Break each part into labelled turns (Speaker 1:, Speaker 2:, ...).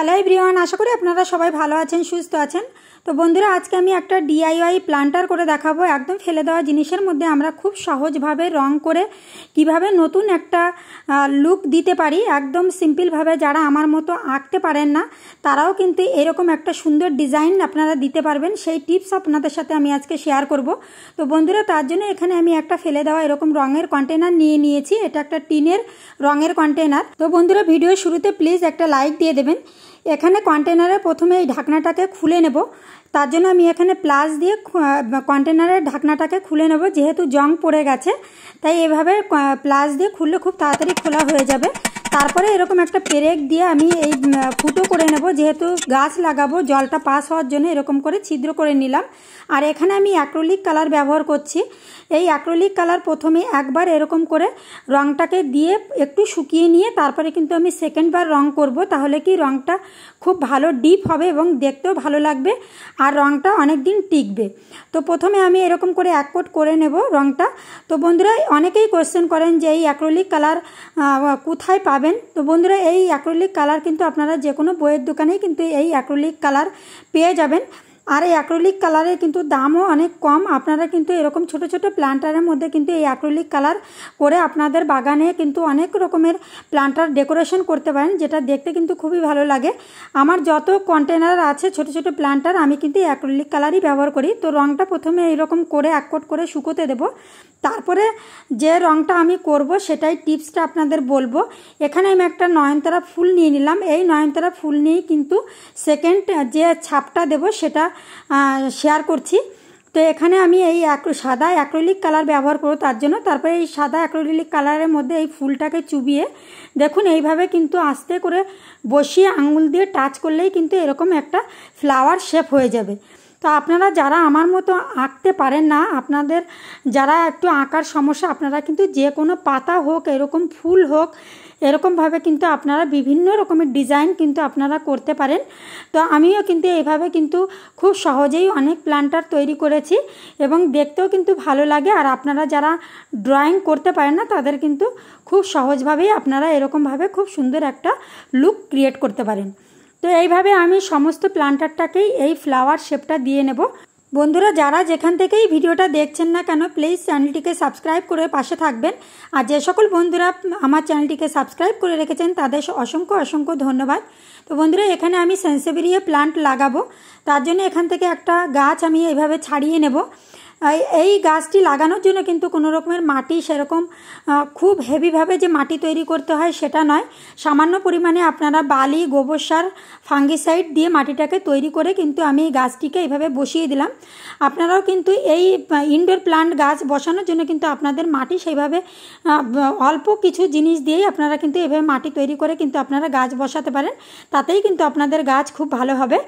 Speaker 1: hello everyone আশা করি আপনারা সবাই ভালো আছেন সুস্থ আছেন তো বন্ধুরা আজকে আমি একটা ডিআইওয়াই প্লান্টার করে দেখাবো একদম ফেলে দেওয়া জিনিসের মধ্যে আমরা খুব সহজভাবে রং করে কিভাবে নতুন একটা লুক দিতে পারি একদম সিম্পলভাবে যারা আমার মতো আঁকতে পারেন না তারাও কিন্তু এরকম একটা সুন্দর ডিজাইন আপনারা দিতে পারবেন সেই টিপস আপনাদের সাথে আমি আজকে শেয়ার করব তো বন্ধুরা তার জন্য এখানে আমি একটা ফেলে দেওয়া এরকম রঙের কন্টেনার নিয়ে নিয়েছি এটা একটা টিনের রঙের কন্টেনার তো বন্ধুরা ভিডিও শুরুতে প্লিজ একটা লাইক দিয়ে দেবেন এখানে কন্টেনারের প্রথমে এই ঢাকনাটাকে খুলে নেব তার জন্য আমি এখানে প্লাস দিয়ে কন্টেনারের ঢাকনাটাকে খুলে নেব যেহেতু জং পড়ে গেছে তাই এভাবে প্লাস দিয়ে খুললে খুব তাড়াতাড়ি খোলা হয়ে যাবে তারপরে এরকম একটা পেরেক দিয়ে আমি এই ফুটো করে নেব যেহেতু গাছ লাগাবো জলটা পাস হওয়ার জন্য এরকম করে ছিদ্র করে নিলাম আর এখানে আমি অ্যাক্রোলিক কালার ব্যবহার করছি এই অ্যাক্রোলিক কালার প্রথমে একবার এরকম করে রংটাকে দিয়ে একটু শুকিয়ে নিয়ে তারপরে কিন্তু আমি সেকেন্ডবার রং করব তাহলে কি রংটা খুব ভালো ডিপ হবে এবং দেখতেও ভালো লাগবে আর রংটা অনেক দিন টিকবে তো প্রথমে আমি এরকম করে এক কোট করে নেব রংটা তো বন্ধুরা অনেকেই কোয়েশ্চেন করেন যে এই অ্যাক্রোলিক কালার কোথায় পাবে পাবেন তো বন্ধুরা এই অ্যাক্রোলিক কালার কিন্তু আপনারা যে কোনো বইয়ের দোকানেই কিন্তু এই অ্যাক্রোলিক কালার পেয়ে যাবেন আর এই অ্যাক্রোলিক কালারের কিন্তু দামও অনেক কম আপনারা কিন্তু এরকম ছোট ছোট প্ল্যান্টারের মধ্যে কিন্তু এই অ্যাক্রোলিক কালার করে আপনাদের বাগানে কিন্তু অনেক রকমের প্ল্যান্টার ডেকোরেশন করতে পারেন যেটা দেখতে কিন্তু খুবই ভালো লাগে আমার যত কন্টেনার আছে ছোট ছোট প্ল্যান্টার আমি কিন্তু অ্যাক্রোলিক কালারই ব্যবহার করি তো রঙটা প্রথমে এরকম করে এক কোট করে শুকোতে দেব তারপরে যে রঙটা আমি করব সেটাই টিপসটা আপনাদের বলবো এখানে আমি একটা নয়নতারা ফুল নিয়ে নিলাম এই নয়নতারা ফুল নিয়েই কিন্তু সেকেন্ড যে ছাপটা দেব সেটা শেয়ার করছি তো এখানে আমি এই সাদা অ্যাক্রোলিক কালার ব্যবহার করবো তার জন্য তারপরে এই সাদা অ্যাক্রোলিক কালারের মধ্যে এই ফুলটাকে চুবিয়ে দেখুন এইভাবে কিন্তু আস্তে করে বসিয়ে আঙুল দিয়ে টাচ করলেই কিন্তু এরকম একটা ফ্লাওয়ার শেপ হয়ে যাবে তো আপনারা যারা আমার মতো আঁকতে পারেন না আপনাদের যারা একটু আঁকার সমস্যা আপনারা কিন্তু যে কোনো পাতা হোক এরকম ফুল হোক এরকমভাবে কিন্তু আপনারা বিভিন্ন রকমের ডিজাইন কিন্তু আপনারা করতে পারেন তো আমিও কিন্তু এইভাবে কিন্তু খুব সহজেই অনেক প্ল্যান্টার তৈরি করেছি এবং দেখতেও কিন্তু ভালো লাগে আর আপনারা যারা ড্রয়িং করতে পারেন না তাদের কিন্তু খুব সহজভাবেই আপনারা এরকমভাবে খুব সুন্দর একটা লুক ক্রিয়েট করতে পারেন তো এইভাবে আমি সমস্ত প্লান্টারটাকেই এই ফ্লাওয়ার শেপটা দিয়ে নেব বন্ধুরা যারা যেখান থেকেই ভিডিওটা দেখছেন না কেন প্লিজ চ্যানেলটিকে সাবস্ক্রাইব করে পাশে থাকবেন আর যে সকল বন্ধুরা আমার চ্যানেলটিকে সাবস্ক্রাইব করে রেখেছেন তাদের অসংখ্য অসংখ্য ধন্যবাদ তো বন্ধুরা এখানে আমি সেন্সেবেরিয়া প্লান্ট লাগাবো তার জন্য এখান থেকে একটা গাছ আমি এইভাবে ছাড়িয়ে নেব এই গাছটি লাগানোর জন্য কিন্তু কোনো রকমের মাটি সেরকম খুব হেভিভাবে যে মাটি তৈরি করতে হয় সেটা নয় সামান্য পরিমাণে আপনারা বালি গোবর সার ফাঙ্গিসাইড দিয়ে মাটিটাকে তৈরি করে কিন্তু আমি এই গাছটিকে এইভাবে বসিয়ে দিলাম আপনারাও কিন্তু এই ইনডোর প্লান্ট গাছ বসানোর জন্য কিন্তু আপনাদের মাটি সেইভাবে অল্প কিছু জিনিস দিয়েই আপনারা কিন্তু এভাবে মাটি তৈরি করে কিন্তু আপনারা গাছ বসাতে পারেন তাতেই কিন্তু আপনাদের গাছ খুব ভালো হবে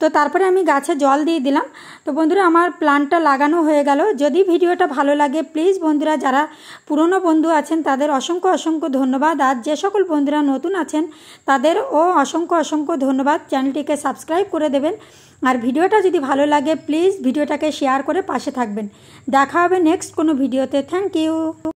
Speaker 1: তো তারপরে আমি গাছে জল দিয়ে দিলাম তো বন্ধুরা আমার প্লান্টটা লাগানো হয়ে গেল যদি ভিডিওটা ভালো লাগে প্লিজ বন্ধুরা যারা পুরনো বন্ধু আছেন তাদের অসংখ্য অসংখ্য ধন্যবাদ আর যে সকল বন্ধুরা নতুন আছেন তাদের ও অসংখ্য অসংখ্য ধন্যবাদ চ্যানেলটিকে সাবস্ক্রাইব করে দেবেন আর ভিডিওটা যদি ভালো লাগে প্লিজ ভিডিওটাকে শেয়ার করে পাশে থাকবেন দেখা হবে নেক্সট কোনো ভিডিওতে থ্যাংক ইউ